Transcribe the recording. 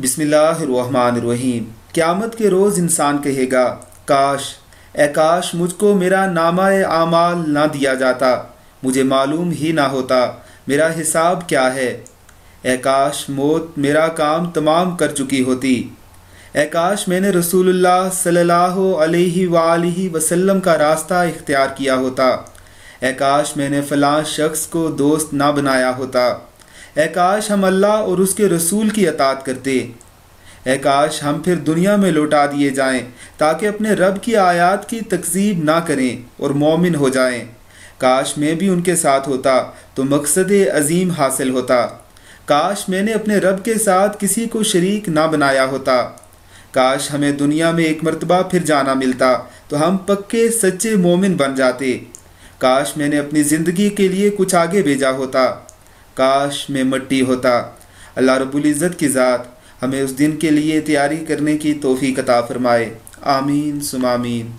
बिसमीम क़्यामत के रोज़ इंसान कहेगा काश एकाश मुझको मेरा नामा आमाल ना दिया जाता मुझे मालूम ही ना होता मेरा हिसाब क्या है एकाश मौत मेरा काम तमाम कर चुकी होती एकाश मैंने रसूलुल्लाह सल्लल्लाहु अलैहि वालैहि वसल्लम का रास्ता इख्तियार किया होता एकाश मैंने फ़लाँ शख्स को दोस्त ना बनाया होता एकाश हम अल्लाह और उसके रसूल की अतात करते एकाश हम फिर दुनिया में लौटा दिए जाएं ताकि अपने रब की आयत की तकजीब ना करें और मोमिन हो जाएं काश मैं भी उनके साथ होता तो मकसद अजीम हासिल होता काश मैंने अपने रब के साथ किसी को शरीक ना बनाया होता काश हमें दुनिया में एक मरतबा फिर जाना मिलता तो हम पक्के सच्चे मोमिन बन जाते काश मैंने अपनी ज़िंदगी के लिए कुछ आगे भेजा होता काश में मट्टी होता अल्लाह रबुल्ज़त की ज़ात हमें उस दिन के लिए तैयारी करने की तोफ़ी कता फ़रमाए आमीन सुमामीन